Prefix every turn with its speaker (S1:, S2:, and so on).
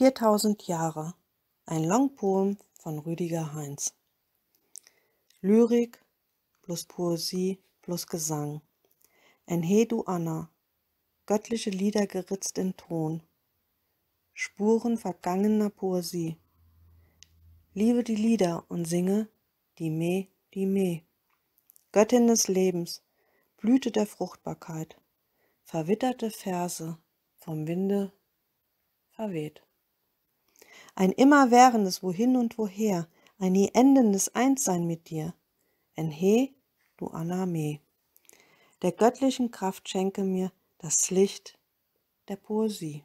S1: 4000 Jahre. Ein Longpoem von Rüdiger Heinz. Lyrik plus Poesie plus Gesang. Enhe du Anna. Göttliche Lieder geritzt in Ton. Spuren vergangener Poesie. Liebe die Lieder und singe die Me, die Me. Göttin des Lebens, Blüte der Fruchtbarkeit. Verwitterte Verse vom Winde verweht ein immerwährendes Wohin und Woher, ein nie endendes Einssein mit dir. Enhe, du Aname. Der göttlichen Kraft schenke mir das Licht der Poesie.